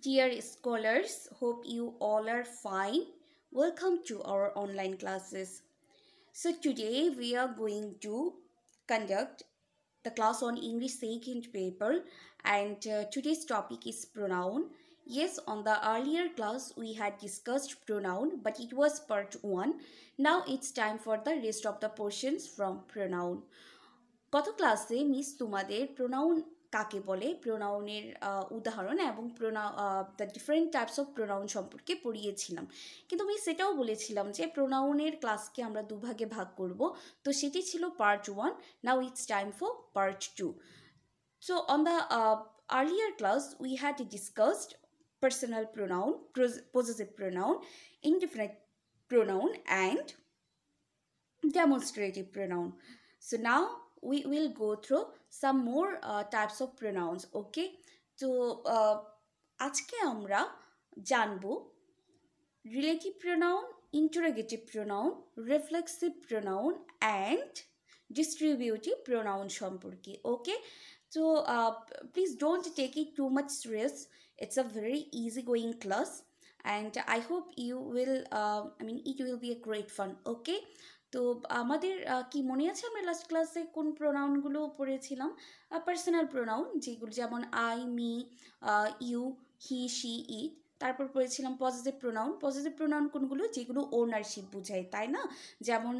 Dear scholars, hope you all are fine. Welcome to our online classes. So today we are going to conduct the class on English second paper and uh, today's topic is pronoun. Yes, on the earlier class we had discussed pronoun but it was part 1. Now it's time for the rest of the portions from pronoun. গত ক্লাসে miss তোমাদের pronoun কাকে বলে প্রোনাউনের উদাহরণ এবং pronoun the different types of pronoun সম্পর্কে পড়িয়েছিলাম কিন্তু আমি সেটাও বলেছিলাম যে প্রোনাউনের ক্লাসকে আমরা দুভাগে ভাগ করব তো সেটি ছিল part one now it's time for part two so on the earlier class we had discussed personal pronoun positive pronoun indifferent pronoun and demonstrative pronoun so now we will go through some more uh, types of pronouns okay তো uh, আজকে আমরা জানব relative pronoun interrogative pronoun reflexive pronoun and distributive pronoun সম্পর্কে okay তো please don't take it too much stress it's a very easy going class and i hope you will uh, i mean it will be a great fun okay তো আমাদের কি মনে আছে আমরা last ক্লাসে কোন প্রোনাউনগুলো পড়েছিলাম পার্সোনাল প্রোনাউন যেগুলো যেমন I me you he she it তারপর পড়েছিলাম পজিটিভ প্রোনাউন পজিটিভ প্রোনাউন কোনগুলো যেগুলো ওনারশিপ বোঝায় তাই না যেমন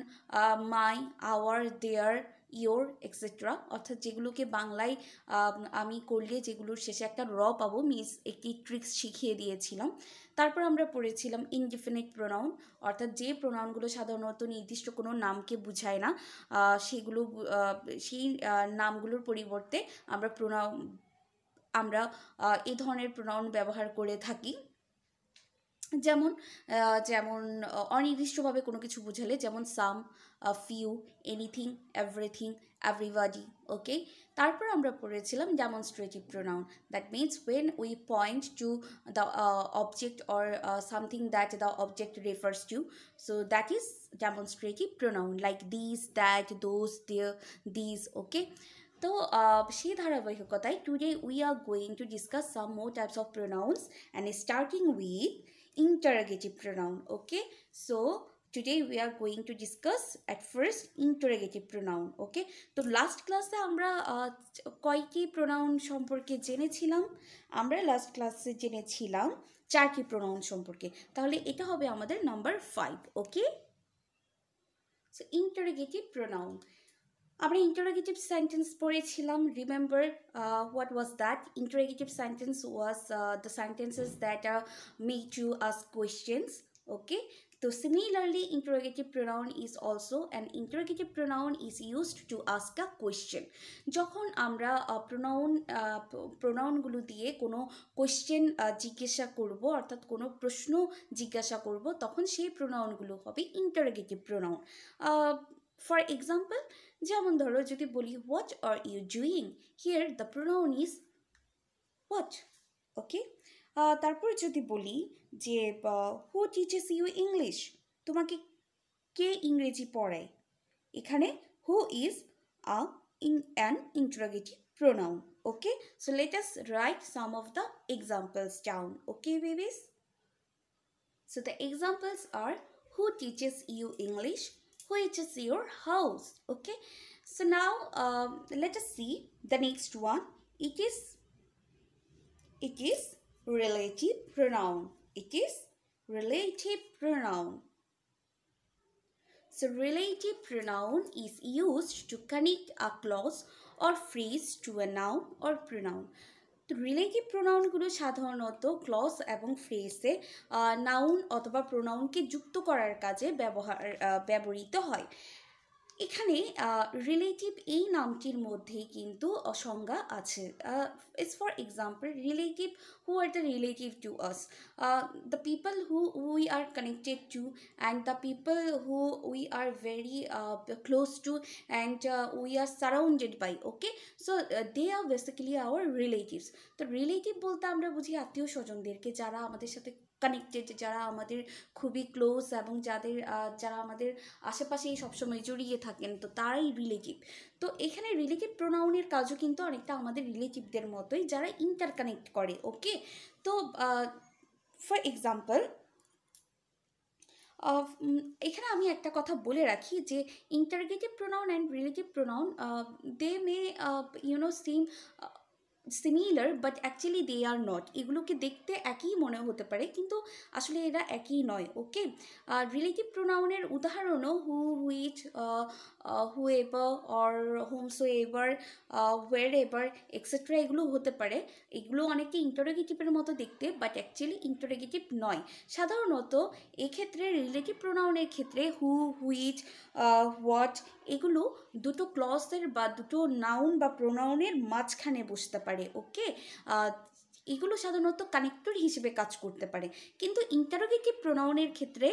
my our their your etcetera অর্থাৎ যেগুলোকে বাংলায় আমি করলে যেগুলোর শেষে একটা র পাবো মিস একটি ট্রিক্স শিখিয়ে দিয়েছিলাম তারপর আমরা পড়েছিলাম ইনডিফিনিট প্রোনাউন অর্থাৎ যে প্রোনাউনগুলো সাধারণত নির্দিষ্ট কোনো নামকে বুঝায় না সেগুলো সেই নামগুলোর পরিবর্তে আমরা প্রোনাউন আমরা এ ধরনের প্রোনাউন ব্যবহার করে থাকি যেমন যেমন অনির্দিষ্টভাবে কোনো কিছু বোঝালে যেমন some few anything everything everybody okay তারপর আমরা পড়েছিলাম demonstrative pronoun that means when we point to the object or something that the object refers to so that is demonstrative pronoun like this that those there this okay তো সেই ধারাবাহিকতায় today we are going to discuss some more types of pronouns and starting with interrogative pronoun okay so today we are going to discuss at first interrogative pronoun okay তো last ক্লাসে আমরা কয়টি pronoun সম্পর্কে জেনেছিলাম আমরা last ক্লাসে জেনেছিলাম চারটি প্রোনাউন সম্পর্কে তাহলে এটা হবে আমাদের number five okay so interrogative pronoun আমরা ইন্টারোগেটিভ সেন্টেন্স পড়েছিলাম remember what was that interrogative sentence was the sentences that are make you ask questions okay তো similarly interrogative pronoun is also and interrogative pronoun is used to ask a question যখন আমরা pronoun uh, প্রোনাউনগুলো uh, দিয়ে কোনো question uh, জিজ্ঞাসা করব অর্থাৎ কোনো প্রশ্ন জিজ্ঞাসা করব তখন সেই প্রোনাউনগুলো হবে ইন্টারোগেটিভ প্রোনাউন ফর এক্সাম্পল যেমন ধরো যদি বলি what are you doing here the pronoun is what okay তারপর যদি বলি যে হু টিচেস ইউ ইংলিশ তোমাকে কে ইংরেজি পড়ায় এখানে who is a in an interrogative pronoun okay so let right write of the examples examples okay okay babies so the examples are who teaches you English which is your house okay so now um, let us see the next one it is it is relative pronoun it is relative pronoun so relative pronoun is used to connect a clause or phrase to a noun or pronoun তো relative প্রোনাউনগুলো সাধারণত clause এবং ফ্রেসে noun অথবা প্রোনাউনকে যুক্ত করার কাজে ব্যবহার ব্যবহৃত হয় এখানে রিলেটিভ এই নামটির মধ্যেই কিন্তু সংজ্ঞা আছে it's for example relative who are the relative to us the people who we are connected to and the people who we are very close to and we are surrounded by okay so they are basically our relatives তো relative বলতে আমরা বুঝি আত্মীয় স্বজনদেরকে যারা আমাদের সাথে connected যারা আমাদের খুবই ক্লোজ এবং যাদের যারা আমাদের আশেপাশেই সবসময় জড়িয়ে থাকেন তো তারাই রিলেটিভ তো এখানে রিলেটিভ প্রোনাউনের কাজও কিন্তু অনেকটা আমাদের রিলেটিভদের মতোই যারা ইন্টার কানেক্ট করে ওকে তো ফর এক্সাম্পল এখানে আমি একটা কথা বলে রাখি যে interrogative pronoun and relative pronoun they may you know seem similar but actually they are not এগুলোকে দেখতে একই মনে হতে পারে কিন্তু আসলে এরা একই নয় ওকে আর রিলেটিভ প্রোনাউনের উদাহরণও who which whoever or whomsoever wherever etcetera এগুলো হতে পারে এগুলো অনেকে ইন্টারোগেটিভের মতো দেখতে বাট অ্যাকচুয়ালি ইন্টারোগেটিভ নয় সাধারণত এক্ষেত্রে রিলেটিভ প্রোনাউনের ক্ষেত্রে হু হুইচ হোয়াট এগুলো দুটো ক্লসের বা দুটো নাউন বা প্রোনাউনের মাঝখানে বসতে পারে ওকে এগুলো সাধারণত কানেক্টর হিসেবে কাজ করতে পারে কিন্তু ইন্টারোগেটিভ প্রোনাউনের ক্ষেত্রে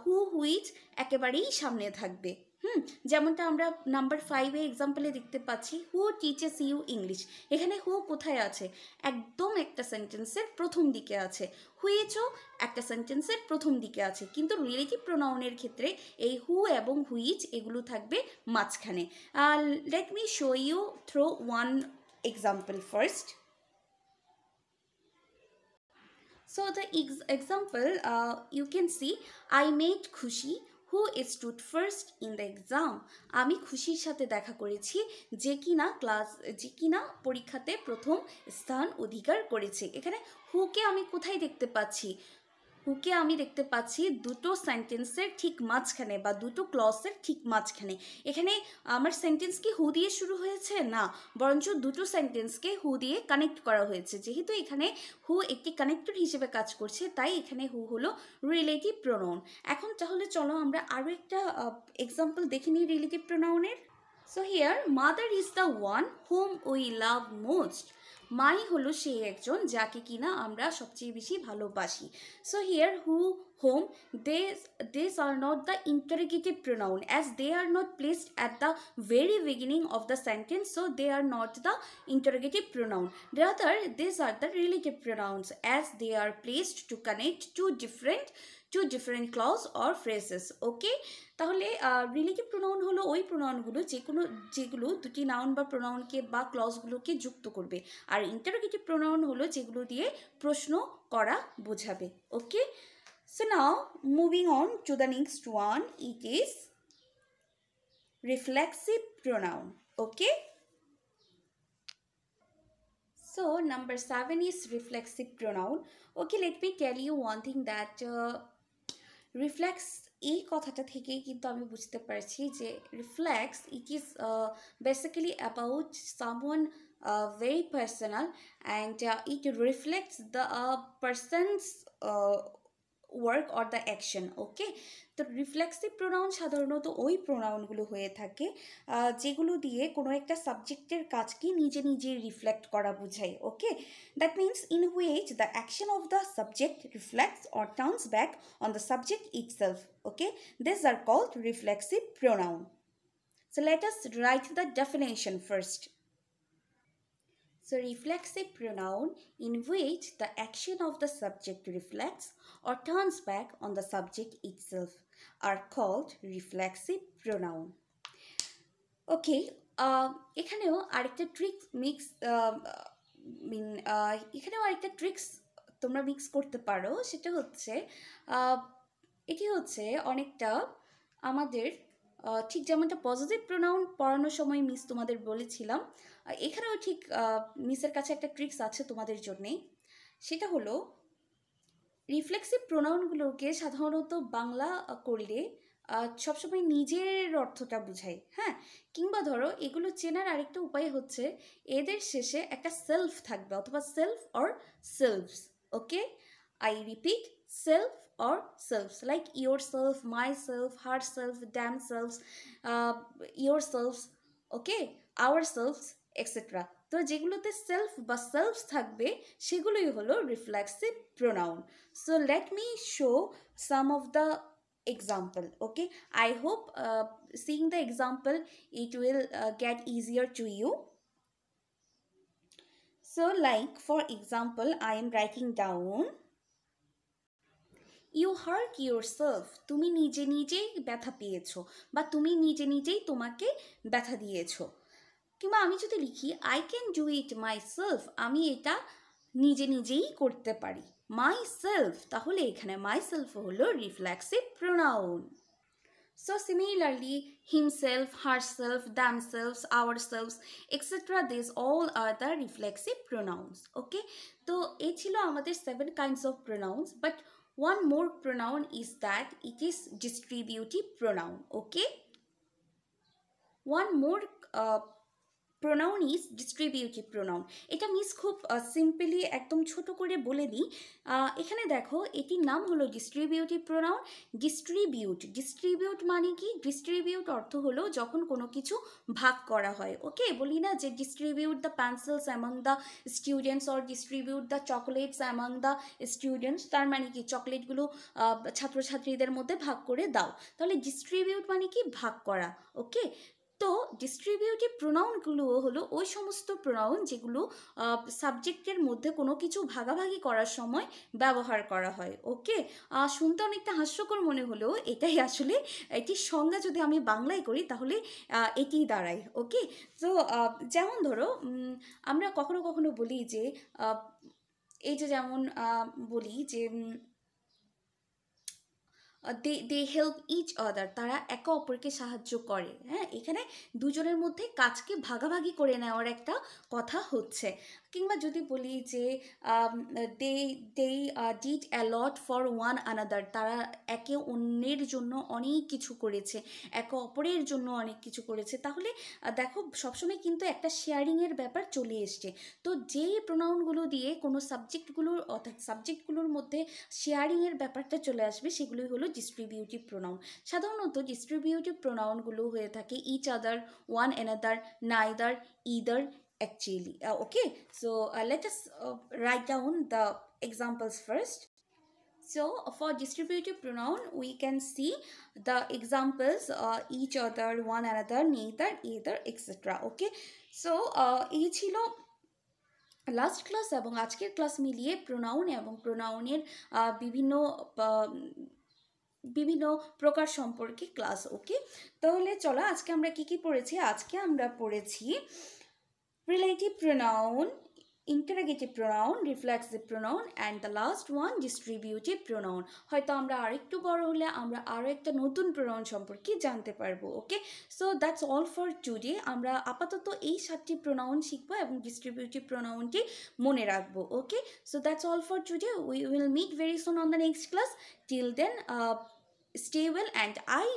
হু হুইচ একেবারেই সামনে থাকবে হুম যেমনটা আমরা নাম্বার ফাইভে এক্সাম্পলে দেখতে পাচ্ছি হু টিচেস ইউ ইংলিশ এখানে হু কোথায় আছে একদম একটা সেন্টেন্সের প্রথম দিকে আছে হুয়েচও একটা সেন্টেন্সের প্রথম দিকে আছে কিন্তু রিলেটিভ প্রোনাউনের ক্ষেত্রে এই হু এবং হুইচ এগুলো থাকবে মাঝখানে let me show you through one example first so the example you can see I made Khushi who stood first in the exam আমি খুশির সাথে দেখা করেছি যে কিনা ক্লাস যে কিনা পরীক্ষাতে প্রথম স্থান অধিকার করেছে এখানে হুকে আমি কোথায় দেখতে পাচ্ছি হুকে আমি দেখতে পাচ্ছি দুটো সেন্টেন্সের ঠিক মাঝখানে বা দুটো ক্লসের ঠিক মাঝখানে এখানে আমার সেন্টেন্স কি হু দিয়ে শুরু হয়েছে না বরঞ্চ দুটো সেন্টেন্সকে হু দিয়ে কানেক্ট করা হয়েছে যেহেতু এখানে হু একটি কানেক্টর হিসেবে কাজ করছে তাই এখানে হু হলো রিলেটিভ প্রোনাউন এখন তাহলে চলো আমরা আরও একটা এক্সাম্পল দেখে নিই রিলেটিভ প্রোনাউনের so here mother is the one whom we love most my হলো সেই একজন যাকে কিনা আমরা সবচেয়ে বেশি ভালোবাসি so here who whom they this are not the interrogative pronoun as they are not placed at the very beginning of the sentence so they are not the interrogative pronoun rather this are the relative pronouns as they are placed to connect to different two different clause or phrases okay তাহলে relative pronoun হলো ওই প্রোনাউনগুলো যে কোনো যেগুলো দুটি noun বা প্রোনাউনকে বা ক্লজগুলোকে যুক্ত করবে আর ইন্টারোগেটিভ প্রোনাউন হলো যেগুলো দিয়ে প্রশ্ন করা বোঝাবে okay so now moving on to the next one it is reflexive pronoun okay so number seven is reflexive pronoun okay let me tell you one thing that reflex এই কথাটা থেকেই কিন্তু আমি বুঝতে পারছি যে reflex it is basically about someone very personal and it reflects the person's work or the action okay তো reflexive pronoun সাধারণত ওই প্রোনাউনগুলো হয়ে থাকে যেগুলো দিয়ে কোনো একটা সাবজেক্টের কাজকে নিজে নিজে রিফ্লেক্ট করা বোঝায় okay that means in which the action of the subject reflects or turns back on the subject itself okay this are called reflexive pronoun so let us write the definition first So reflexive pronoun in which the action of the subject reflects or turns back on the subject itself are called reflexive pronoun. Okay, এখানেও আরেকটা tricks mix মিন এখানেও আরেকটা tricks তোমরা mix করতে পারো সেটা হচ্ছে এটি হচ্ছে অনেকটা আমাদের ঠিক যেমনটা পজিটিভ প্রোনাউন পড়ানোর সময় মিস তোমাদের বলেছিলাম এখানেও ঠিক মিসের কাছে একটা ট্রিক্স আছে তোমাদের জন্যে সেটা হলো রিফ্লেক্সিভ প্রোনাউনগুলোকে সাধারণত বাংলা করলে সবসময় নিজের অর্থটা বুঝায় হ্যাঁ কিংবা ধরো এগুলো চেনার আরেকটা উপায় হচ্ছে এদের শেষে একটা সেলফ থাকবে অথবা self or selves okay I repeat self or selves like your self my self her self them selves your selves okay our selves etcetera তো যেগুলোতে সেলফ বা সেলফস থাকবে সেগুলোই হলো reflexive pronoun so let me show some of the example okay I hope seeing the example it will get easier to you so like for example I am writing down writing you hurt self তুমি নিজে নিজেই ব্যথা পেয়েছো বা তুমি নিজে নিজেই তোমাকে ব্যথা দিয়েছো কিংবা আমি যদি লিখি I can do it my self আমি এটা নিজে নিজেই করতে পারি মাই সেলফ তাহলে এখানে মাই সেলফ হলো reflexive pronoun so similarly himself her self them self our self etcetera this all are the reflexive pronouns okay তো এ ছিল আমাদের seven kinds of pronouns but one more pronoun is that it is distributive pronoun okay one more pronoun is distributive pronoun এটা মিস খুব simply একদম ছোট করে বলে দিই এখানে দেখো এটির নাম হলো ডিস্ট্রিবিউটিভ প্রোনাউন ডিস্ট্রিবিউট ডিস্ট্রিবিউট মানে কি ডিস্ট্রিবিউট অর্থ হলো যখন কোনো কিছু ভাগ করা হয় ওকে বলি না যে distribute the pencils among the students or distribute the chocolates among the students তার মানে কি চকলেটগুলো ছাত্রছাত্রীদের মধ্যে ভাগ করে দাও তাহলে ডিস্ট্রিবিউট মানে কি ভাগ করা ওকে তো ডিস্ট্রিবিউটিভ প্রোনাউনগুলো হলো ওই সমস্ত প্রোনাউন যেগুলো সাবজেক্টের মধ্যে কোনো কিছু ভাগাভাগি করার সময় ব্যবহার করা হয় ওকে শুনতে অনেকটা হাস্যকর মনে হলেও এটাই আসলে এটির সংজ্ঞা যদি আমি বাংলায় করি তাহলে এটি দাঁড়ায় ওকে তো যেমন ধরো আমরা কখনো কখনো বলি যে এই যে যেমন বলি যে they they help each other তারা একে অপরকে সাহায্য করে হ্যাঁ এখানে দুজনের মধ্যে কাজকে ভাগাভাগি করে নেওয়ার একটা কথা হচ্ছে কিংবা যদি বলি যে they they did a lot for one another তারা একে অন্যের জন্য অনেক কিছু করেছে একে অপরের জন্য অনেক কিছু করেছে তাহলে দেখো সবসময় কিন্তু একটা শেয়ারিংয়ের ব্যাপার চলে এসছে তো যেই প্রোনাউনগুলো দিয়ে কোনো সাবজেক্টগুলোর অর্থাৎ সাবজেক্টগুলোর মধ্যে শেয়ারিংয়ের ব্যাপারটা চলে আসবে সেগুলি হলো ডিস্ট্রিবিউটিভ প্রোনাউন সাধারণত ডিস্ট্রিবিউটিভ প্রোনাউনগুলো হয়ে থাকে each other one another neither either actually uh, okay so uh, let us uh, write down the examples first so for distributive pronoun we can see the examples uh, each other one another neither either etc okay so এই ছিল last class এবং আজকের class মিলিয়ে pronoun এবং প্রোনাউনের বিভিন্ন বিভিন্ন প্রকার সম্পর্কে ক্লাস ওকে তাহলে চলো আজকে আমরা কি কি পড়েছি আজকে আমরা পড়েছি Infinitive pronoun, interrogative pronoun reflexive pronoun and the last one distributive pronoun হয়তো আমরা আরেকটু বড় হলে আমরা আরও একটা নতুন প্রোনাউন সম্পর্কে জানতে পারবো okay so that's all for today আমরা আপাতত এই সাতটি প্রোনাউন শিখবো এবং ডিস্ট্রিবিউটিভ প্রোনাউনটি মনে রাখবো okay so that's all for today we will meet very soon on the next class till then stay well and I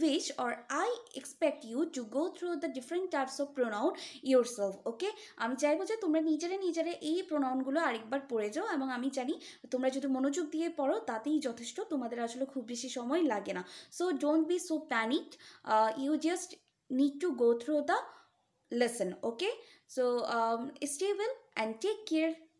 wish or I expect you to go through the different types of pronoun yourself okay আমি চাইবো যে তোমরা নিজেরা নিজেরা এই প্রোনাউনগুলো আরেকবার পড়ে যাও এবং আমি জানি তোমরা যদি মনোযোগ দিয়ে পড়ো তাতেই যথেষ্ট তোমাদের আসলে খুব বেশি সময় লাগে না so don't be so panic you just need to go through the lesson okay so um, stay well and take